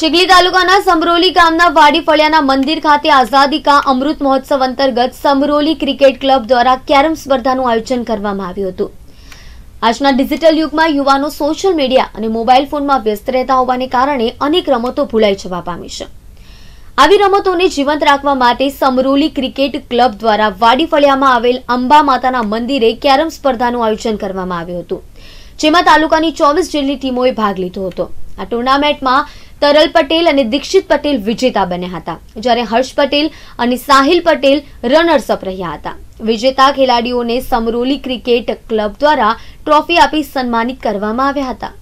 ચિગલી તાલુકાના સમરોલી ગામના વાડી ફળિયાના મંદિર ખાતે આઝાદી કા અમૃત મહોત્સવ અંતર્ગત સમરોલી ક્રિકેટ ક્લબ દ્વારા કેરમ સ્પર્ધાનું આયોજન કરવામાં આવ્યું હતું આજના ડિજિટલ યુગમાં યુવાનો સોશિયલ મીડિયા અને મોબાઈલ ફોનમાં વ્યસ્ત રહેતા હોવાને કારણે અનેક રમતો ભૂલાઈ જવા પામી છે આવી રમતોને જીવંત રાખવા માટે સમરોલી ક્રિકેટ ક્લબ દ્વારા વાડી ફળિયામાં આવેલ અંબા માતાના મંદિરે કેરમ સ્પર્ધાનું આયોજન કરવામાં આવ્યું હતું જેમાં તાલુકાની ચોવીસ જેટલી ટીમોએ ભાગ લીધો હતો આ ટુર્નામેન્ટમાં તરલ પટેલ અને દીક્ષિત પટેલ વિજેતા બન્યા હતા જ્યારે હર્ષ પટેલ અને સાહિલ પટેલ રનર્સ અપ રહ્યા હતા વિજેતા ખેલાડીઓને સમરોલી ક્રિકેટ ક્લબ દ્વારા ટ્રોફી આપી સન્માનિત કરવામાં આવ્યા હતા